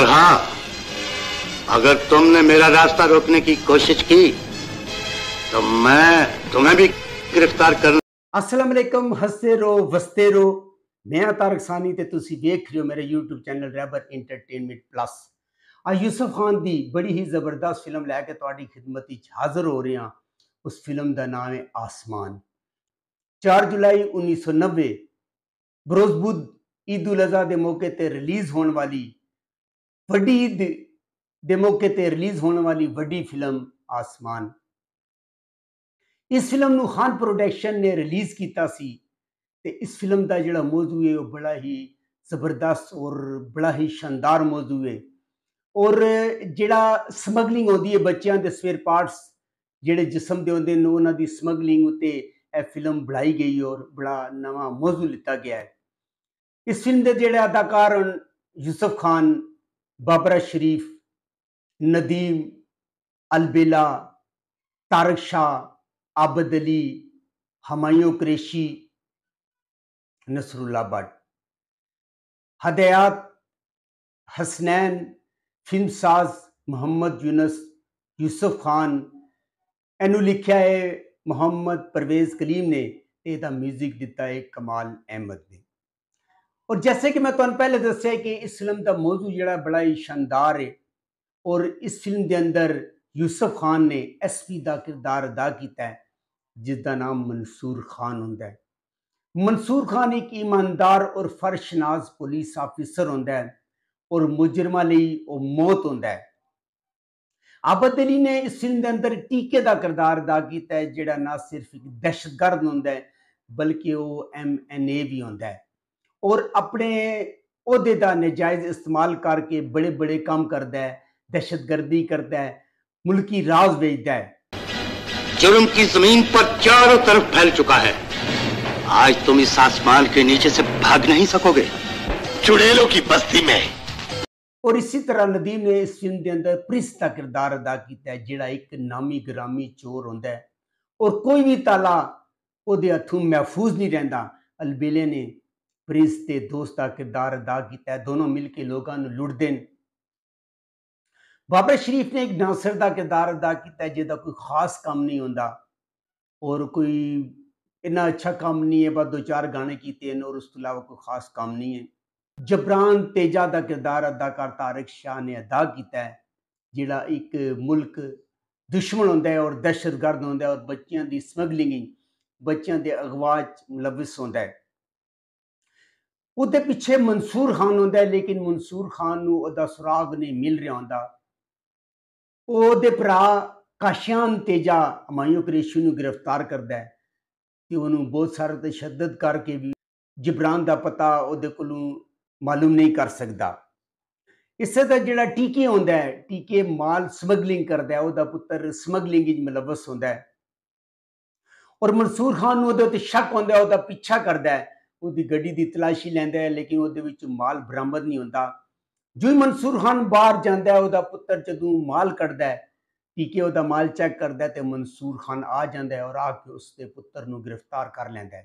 اور ہاں اگر تم نے میرا راستہ روکنے کی کوشش کی تو میں تمہیں بھی گرفتار کرنا السلام علیکم ہستے رو وستے رو میں تارک سانی تے تسی دیکھ رہے ہو میرے یوٹیوب چینل ریبر انٹرٹینمنٹ پلس آ یوسف خان دی بڑی ہی زبردست فلم لے کے تاری خدمت حاضر ہو رہے ہیں اس فلم دا نام ہے آسمان چار جولائی انیس سو نوے بروز بدھ عید الاضحیٰ دے موقع تے ریلیز ہون والی وڈی تے ریلیز ہونے والی وڈی فلم آسمان اس فلم نو خان پروڈیکشن نے ریلیز تے اس فلم دا جڑا موضوع ہے وہ بڑا ہی زبردست اور بڑا ہی شاندار موضوع ہے اور جڑا سمگلنگ ہوندی ہے بچیاں دے سویر پارٹس جڑے جسم دے ہوندے انہاں دی سمگلنگ اتنے اے فلم بڑھائی گئی اور بڑا نواں موضوع لیتا گیا ہے اس فلم دے جڑے اداکار یوسف خان بابرہ شریف ندیم البلا تارک شاہ عابد علی ہمایوں کریشی نصر اللہ بٹ ہدایات حسنین فلم ساز محمد یونس یوسف خان اینو لکھیا ہے محمد پرویز کلیم نے ایدہ میوزک دیتا ہے کمال احمد نے اور جیسے کہ میں تمہیں پہلے دسیا کہ اس فلم کا موضوع جڑا بڑا ہی شاندار ہے اور اس فلم دے اندر یوسف خان نے ایس پی دا کردار ادا کیتا ہے جس دا نام منصور خان ہوندا ہے منصور خان ایک ایماندار اور فرش ناز پولیس آفیسر ہوندا ہے اور مجرمہ لئی او موت ہوندا ہے عابد علی نے اس فلم دے اندر ٹیکے دا کردار ادا کیتا ہے جڑا نہ صرف ایک دہشت گرد ہوندا ہے بلکہ وہ ایم این اے بھی ہے اور اپنے عہدے کا نجائز استعمال کر کے بڑے بڑے کام کرتا ہے دہشت گردی کرتا ہے ملکی راز بیچتا ہے جرم کی زمین پر چاروں طرف پھیل چکا ہے آج تم اس آسمان کے نیچے سے بھاگ نہیں سکو گے چڑیلوں کی بستی میں اور اسی طرح ندیم نے اس فلم کے اندر پرس کا کردار ادا کیتا ہے جڑا ایک نامی گرامی چور ہوندا ہے اور کوئی بھی تالا وہ ہاتھوں محفوظ نہیں رہندا البیلے نے بریز دوست کا کردار ادا کیتا ہے دونوں مل کے لوگوں لڑ دین بابا شریف نے ایک ناصر دا کردار ادا کیتا ہے کوئی خاص کام نہیں اور کوئی اچھا کام نہیں ہے دو چار گانے ہیں اور اس کوئی خاص کام نہیں ہے جبران دا کردار ادا کرتا عارق شاہ نے ادا کیتا ہے ایک ملک دشمن ہوندہ ہے اور دہشت گرد ہوتا ہے اور بچیاں دی سمگلنگ بچیاں دے اغواج ملوث ہوندہ ہے وہ پیچھے منصور خان آتا ہے لیکن منصور خان سراغ نہیں مل رہا ہوں کاشانجا امایو کریشو گرفتار کرد ہے کہ وہ بہت سارا تشدد کر کے بھی جبران کا پتا وہ معلوم نہیں کر سکتا اس طرح جہاں ٹی آ مال سمگلنگ کرتا ہے وہ پھر سمگلنگ ملوث ہوں اور منصور خان شک آ پیچھا کرد ہے وہ گی کی تلاشی لینا ہے لیکن وہ مال برامد نہیں ہوتا جو منصور خان باہر جدو مال کٹے مال چیک کرتا ہے تو منسور خان آ جسے گرفتار کر لینا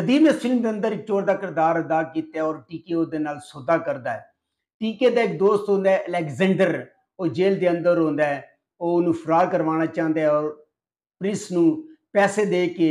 ندیمسن ایک چور کا کردار ادا کیا اور ٹی سودا کرتا ہے ٹیکے کا ایک دوست ہوں الیکزینڈر وہ جیل کے اندر آرار کروانا چاہتا ہے اور اس کو پیسے دے کے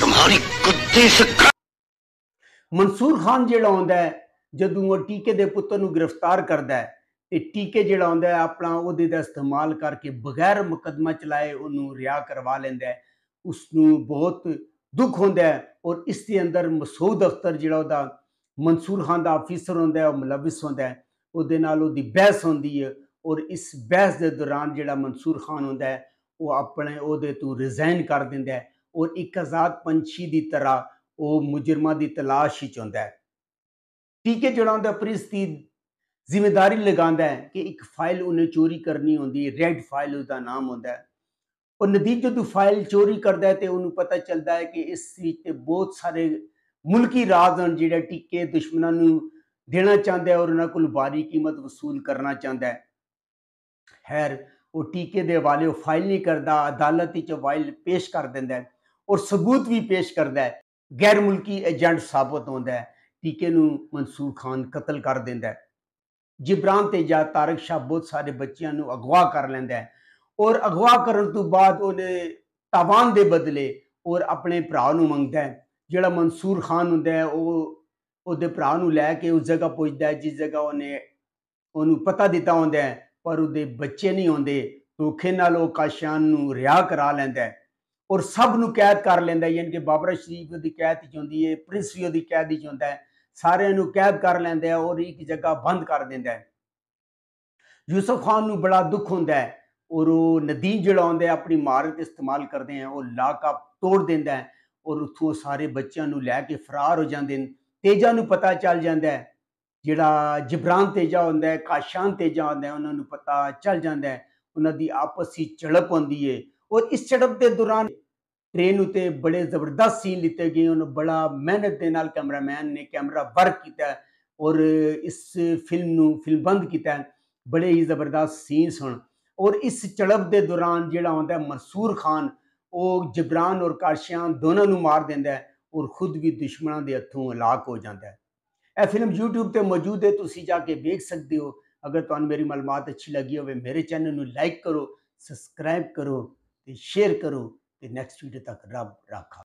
تمہاری کتے سکر منصور خان جیڑا ہوندہ ہے جدو وہ ٹیکے دے پتر نو گرفتار کردہ ہے ٹیکے جیڑا ہوندہ ہے اپنا او دے دا استعمال کر کے بغیر مقدمہ چلائے انو ریا کروا لیندہ ہے اس نو بہت دکھ ہوندہ ہے اور اس دے اندر مسعود اختر جیڑا ہوندہ منصور خان دا آفیسر ہوندہ ہے اور ملوث ہوندہ ہے او دے نالو دی بحث ہوندی ہے اور اس بحث دے دوران جیڑا منصور خان ہوندہ ہے وہ اپنے او تو ریزائن کر دیندہ ہے اور ایک آزاد پنچی دی طرح وہ مجرمہ دی تلاش چاہتا ہے ٹیکے پریس پرستی ذمہ داری لگا ہے کہ ایک فائل انہیں چوری کرنی ریڈ فائل اس دا نام آد ہے اور ندیب جو جدو فائل چوری کردہ ہے تے انہوں پتہ چلتا ہے کہ اس تے بہت سارے ملکی راج ہیں جی کے دشمنوں دینا چاہتا ہے اور انہوں کو بھاری قیمت وصول کرنا چاہتا ہے خیر وہ ٹیکے دے والے وہ فائل نہیں کرتا عدالت وائل پیش کر دینا اور ثبوت بھی پیش کرتا ہے غیر ملکی ایجنٹ ثابت کے نو منصور خان قتل کر جبران تیجا تارک شاہ بہت سارے بچیاں نو اگوا کر لینا ہے اور کرن تو بعد انہیں تاوان دے بدلے اور اپنے پاگتا ہے جڑا منصور خان ہوں وہ لے کے اس جگہ پہجتا ہے جس جگہ انہیں پتہ دیتا دتا ہوں پر او دے بچے نہیں آدھے دھوکھے نالشان کرا لینا اور سب نو قید کر لیندہ ہے یعنی کہ بابرہ شریف دی قید ہے چیو دی قید ہے سارے نو قید کر لیندہ ہے اور ایک جگہ بند کر دیندہ ہے یوسف خان نو بڑا دکھ ہوندہ ہے اور وہ جڑا ہوندہ ہے اپنی مارت استعمال کر دیں ہیں اور لاکہ توڑ دیندہ ہے اور اتو سارے نو لے کے فرار ہو تیجہ نو پتا چل جڑا جبران تیجہ ہوندہ ہے کاشان تیجہ ہوندہ ہے انہوں نو پتا چل جاندہ ہے انہوں کی آپسی جڑپ ہوندی ہے اور اس چڑپ دے دوران ٹرین اتنے بڑے زبردست سین لیتے گئے انہوں بڑا محنت نال کیمرہ مین نے کیمرہ ورک ہے اور اس فلم نو فلم بند کیتا ہے بڑے ہی زبردست سین سن اور اس چڑپ دے دوران ہوندا ہے منصور خان او جبران اور کاشیا دونوں مار دیندا ہے اور خود بھی دشمنوں دے ہتھوں علاق ہو جاندا ہے اے فلم یوٹیوب تے موجود ہے تسی جا کے دیکھ سکتے ہو اگر تم میری معلومات اچھی لگی ہوے چینل نو لائک کرو سبسکرائب کرو ਤੇ ਸ਼ੇਅਰ ਕਰੋ ਤੇ ਨੈਕਸਟ ਵੀਡੀਓ ਤੱਕ ਰੱਬ ਰੱਖਾ